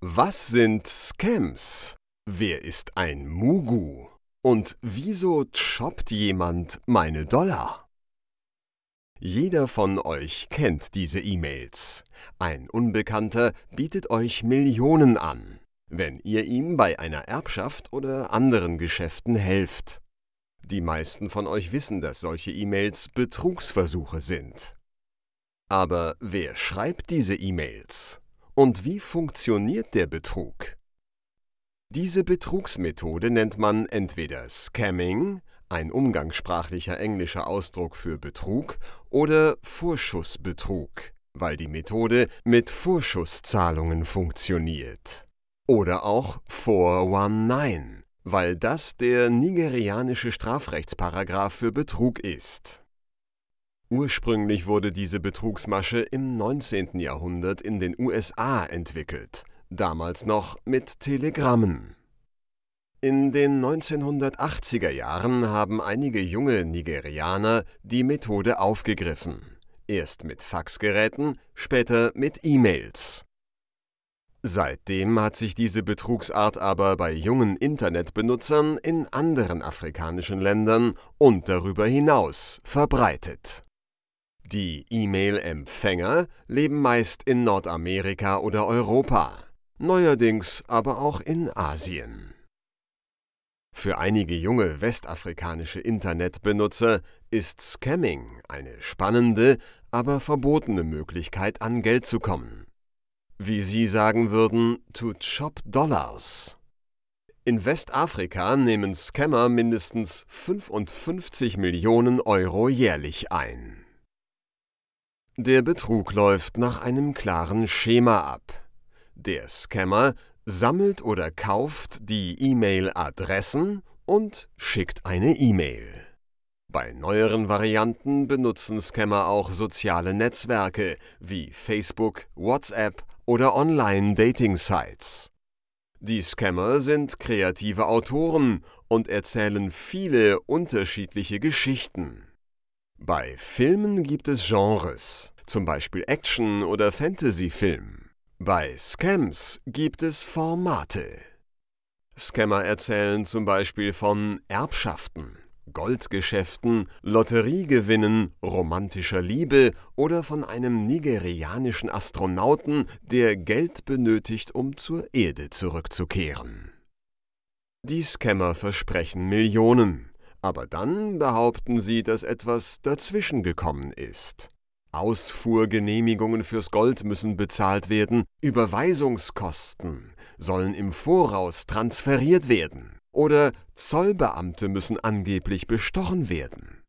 Was sind Scams? Wer ist ein Mugu? Und wieso choppt jemand meine Dollar? Jeder von euch kennt diese E-Mails. Ein Unbekannter bietet euch Millionen an, wenn ihr ihm bei einer Erbschaft oder anderen Geschäften helft. Die meisten von euch wissen, dass solche E-Mails Betrugsversuche sind. Aber wer schreibt diese E-Mails? Und wie funktioniert der Betrug? Diese Betrugsmethode nennt man entweder Scamming, ein umgangssprachlicher englischer Ausdruck für Betrug, oder Vorschussbetrug, weil die Methode mit Vorschusszahlungen funktioniert. Oder auch 419, weil das der nigerianische Strafrechtsparagraf für Betrug ist. Ursprünglich wurde diese Betrugsmasche im 19. Jahrhundert in den USA entwickelt, damals noch mit Telegrammen. In den 1980er Jahren haben einige junge Nigerianer die Methode aufgegriffen, erst mit Faxgeräten, später mit E-Mails. Seitdem hat sich diese Betrugsart aber bei jungen Internetbenutzern in anderen afrikanischen Ländern und darüber hinaus verbreitet. Die E-Mail-Empfänger leben meist in Nordamerika oder Europa, neuerdings aber auch in Asien. Für einige junge westafrikanische Internetbenutzer ist Scamming eine spannende, aber verbotene Möglichkeit, an Geld zu kommen. Wie Sie sagen würden, to chop Dollars. In Westafrika nehmen Scammer mindestens 55 Millionen Euro jährlich ein. Der Betrug läuft nach einem klaren Schema ab. Der Scammer sammelt oder kauft die E-Mail-Adressen und schickt eine E-Mail. Bei neueren Varianten benutzen Scammer auch soziale Netzwerke wie Facebook, WhatsApp oder Online-Dating-Sites. Die Scammer sind kreative Autoren und erzählen viele unterschiedliche Geschichten. Bei Filmen gibt es Genres zum Beispiel Action- oder Fantasy-Film. Bei Scams gibt es Formate. Scammer erzählen zum Beispiel von Erbschaften, Goldgeschäften, Lotteriegewinnen, romantischer Liebe oder von einem nigerianischen Astronauten, der Geld benötigt, um zur Erde zurückzukehren. Die Scammer versprechen Millionen, aber dann behaupten sie, dass etwas dazwischen gekommen ist. Ausfuhrgenehmigungen fürs Gold müssen bezahlt werden, Überweisungskosten sollen im Voraus transferiert werden oder Zollbeamte müssen angeblich bestochen werden.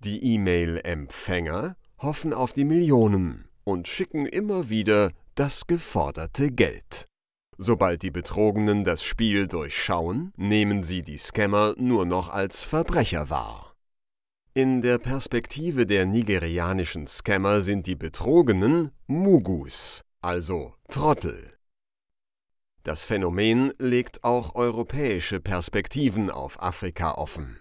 Die E-Mail-Empfänger hoffen auf die Millionen und schicken immer wieder das geforderte Geld. Sobald die Betrogenen das Spiel durchschauen, nehmen sie die Scammer nur noch als Verbrecher wahr. In der Perspektive der nigerianischen Scammer sind die Betrogenen Mugus, also Trottel. Das Phänomen legt auch europäische Perspektiven auf Afrika offen.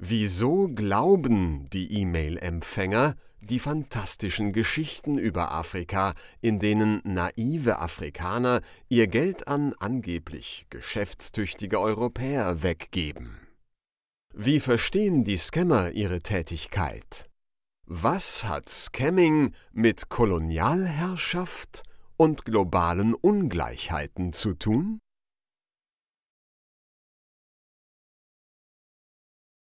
Wieso glauben die E-Mail-Empfänger die fantastischen Geschichten über Afrika, in denen naive Afrikaner ihr Geld an angeblich geschäftstüchtige Europäer weggeben? Wie verstehen die Scammer ihre Tätigkeit? Was hat Scamming mit Kolonialherrschaft und globalen Ungleichheiten zu tun?